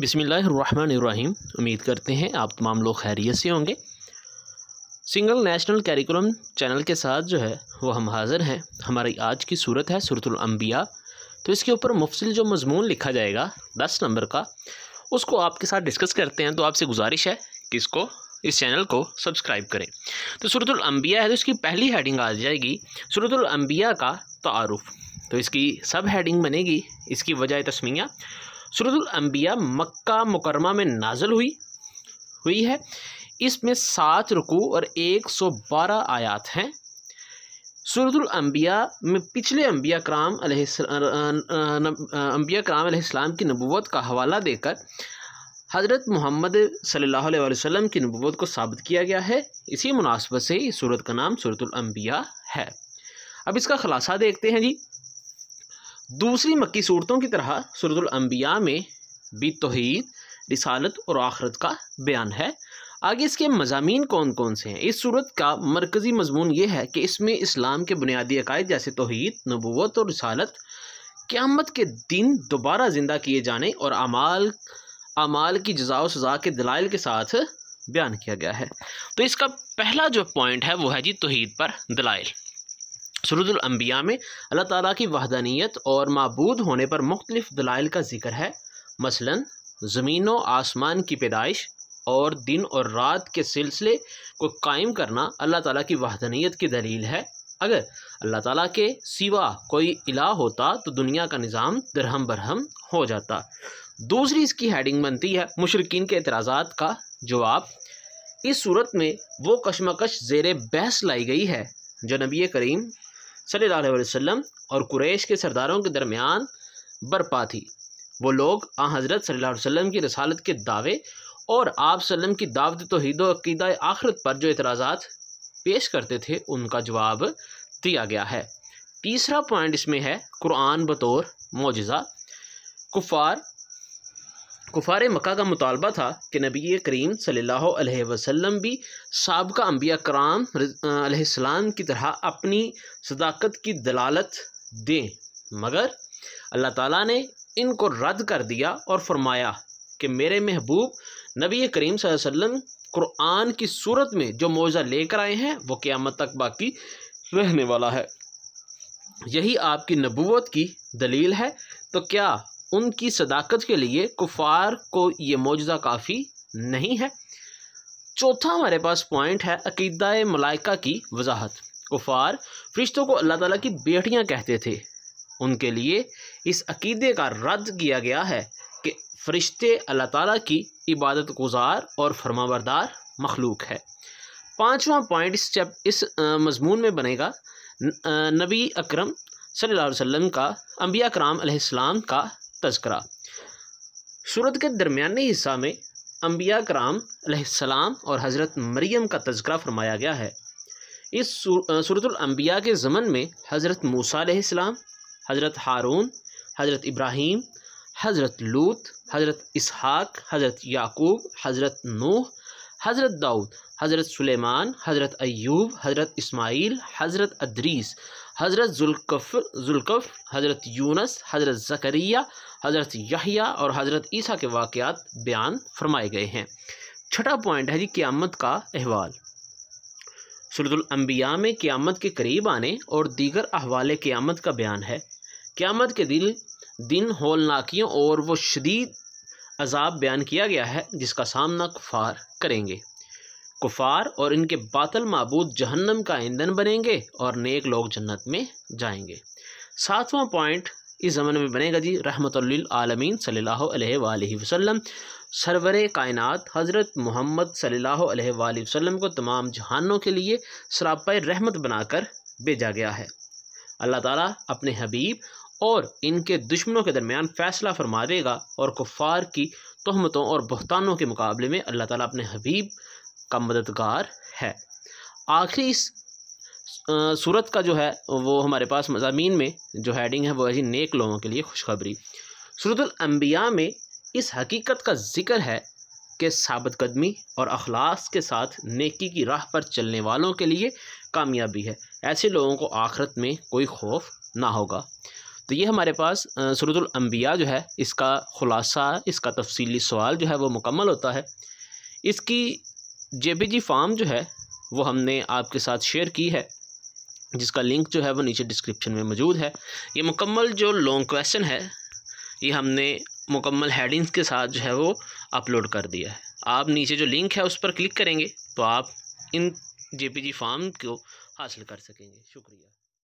बिसमीम उम्मीद करते हैं आप तमाम लोग खैरियत से होंगे सिंगल नेशनल कैरिकुलम चैनल के साथ जो है वो हम हाज़िर हैं हमारी आज की सूरत है सूरतलम्बिया तो इसके ऊपर मुफसिल जो मजमून लिखा जाएगा दस नंबर का उसको आपके साथ डिस्कस करते हैं तो आपसे गुजारिश है कि इसको इस चैनल को सब्सक्राइब करें तो सूरतलम्बिया है तो इसकी पहली हेडिंग आ जाएगी सूरतलम्बिया का तारफ़ तो इसकी सब हेडिंग बनेगी इसकी वजह तस्मिया सूरतलम्बिया मक्का मुकरमा में नाजल हुई हुई है इसमें सात रुकू और एक सौ बारह आयात हैं सूरतलम्बिया में पिछले अम्बिया कराम अम्बिया कराम इस्लाम की नबूत का हवाला देकर हज़रत मोहम्मद सल्लल्लाहु अलैहि वसल्लम की नबूत को साबित किया गया है इसी मुनासबत से इस सूरत का नाम सूरतलम्बिया है अब इसका ख़लासा देखते हैं जी दूसरी मक्की सूरतों की तरह सूरतलम्बिया में भी तोहद रिसालत और आखरत का बयान है आगे इसके मजामी कौन कौन से हैं इस सूरत का मरकज़ी मजमून ये है कि इसमें इस्लाम के बुनियादी अकायद जैसे तोहद नबूत और रिसालत क़्यामत के दिन दोबारा ज़िंदा किए जाने और अमाल अमाल की जजा सज़ा के दलाइल के साथ बयान किया गया है तो इसका पहला जो पॉइंट है वो है जी तोहद पर दलाइल सरूदलम्बिया में अल्लाह ताली की वहदानियत और मबूद होने पर मुख्तलिफ दलाइल का जिक्र है मसला ज़मीन व आसमान की पैदाइश और दिन और रात के सिलसिले को कायम करना अल्लाह ताली की वहदानियत की दलील है अगर अल्लाह ताली के सिवा कोई इला होता तो दुनिया का निज़ाम दरहम बरहम हो जाता दूसरी इसकी हेडिंग बनती है मुशरकिन के एतराज़ा का जवाब इस सूरत में वो कशमकश जेर बहस लाई गई है जो नबी करीम सल्ला वसम और कुरेश के सरदारों के दरमियान बरपा थी वो लोग आ हज़रत सल्ला वसम की रसालत के दावे और आप सल्लम की दावत तोहद अकीद आखरत पर जो इतराज़ा पेश करते थे उनका जवाब दिया गया है तीसरा पॉइंट इसमें है कुरान बतौर मुजज़ा कुफार कुफार मक्का का मुतालबा था कि नबी करीम सल्लल्लाहु अलैहि वसल्लम भी सबका अम्बिया कराम सलाम की तरह अपनी सदाकत की दलालत दें मगर अल्लाह ताला ने इनको रद्द कर दिया और फरमाया कि मेरे महबूब नबी करीम वसल्लम कुरान की सूरत में जो मुआवजा लेकर आए हैं वो क़्यामत तक बाकी रहने वाला है यही आपकी नबूत की दलील है तो क्या उनकी सदाकत के लिए कुफार को ये मुजज़ा काफ़ी नहीं है चौथा हमारे पास पॉइंट है अकीदा मलाइका की वजाहत कुफार फरिश्तों को अल्लाह ताला की बेटियां कहते थे उनके लिए इस अकीदे का रद्द किया गया है कि फ़रिश्ते अल्लाह ताला की इबादत गुजार और फरमावरदार मखलूक है पाँचवा पॉइंट इस चैप इस मजमून में बनेगा नबी अक्रम सल्लल्लाहु अलैहि वसल्लम का अम्बिया कराम का तस्करा सूरत के दरमिया हिस्सा में अम्बिया कराम सलाम और हज़रत मरीम का तस्करा फरमाया गया है इस सूरतलम्बिया के ज़मन में हज़रत मूसा सलाम हज़रत हारून हज़रत इब्राहीम हज़रत लूत हज़रत इसहाक हज़रत याकूब हज़रत नूह हज़रत दाऊद हज़रत सुलेमान हज़रत अयूब हज़रत इस्माइल हज़रत अदरीस हज़रत जुल्कफ़ हज़रत यूनस हज़रत ज़करिया हज़रत यहिया और हज़रत ईसा के वाक़ात बयान फरमाए गए हैं छठा पॉइंट है जी क़्यामत का अहवाल सूरतलम्बिया में क़्यामत के करीब आने और दीगर अहवाल क़्यामत का बयान है क़्यामत के दिन दिन होलनाकियों और वो शदीद अजाब बयान किया गया है जिसका सामना कुफार करेंगे कुफार और इनके बातल मबूद जहन्नम का ईंधन बनेंगे और नेक लोग जन्नत में जाएंगे सातवां पॉइंट इस ज़मन में बनेगा जी आलमीन सल्ला वसम सरवर कायनत हज़रत मोहम्मद सल्ला वसम को तमाम जहानों के लिए सरापा रहमत बनाकर भेजा गया है अल्लाह ताला अपने हबीब और इनके दुश्मनों के दरमियान फ़ैसला फरमा देगा और कुफ़ार की तहमतों और बहतानों के मुकाबले में अल्लाह ताला अपने हबीब का मददगार है आखिरी इस सूरत का जो है वो हमारे पास मजामी में जो हैडिंग है वो है नेक लोगों के लिए खुशखबरी अम्बिया में इस हकीकत का जिक्र है कि सबत कदमी और अखलास के साथ नेकी की राह पर चलने वालों के लिए कामयाबी है ऐसे लोगों को आखरत में कोई खौफ ना होगा तो ये हमारे पास सरूतुल जो है इसका ख़ुलासा इसका तफसली सवाल जो है वो मुकम्मल होता है इसकी जे जी फार्म जो है वो हमने आपके साथ शेयर की है जिसका लिंक जो है वो नीचे डिस्क्रिप्शन में मौजूद है ये मुकम्मल जो लॉन्ग क्वेश्चन है ये हमने मुकम्मल हेडिंग्स के साथ जो है वो अपलोड कर दिया है आप नीचे जो लिंक है उस पर क्लिक करेंगे तो आप इन जे फॉर्म को हासिल कर सकेंगे शुक्रिया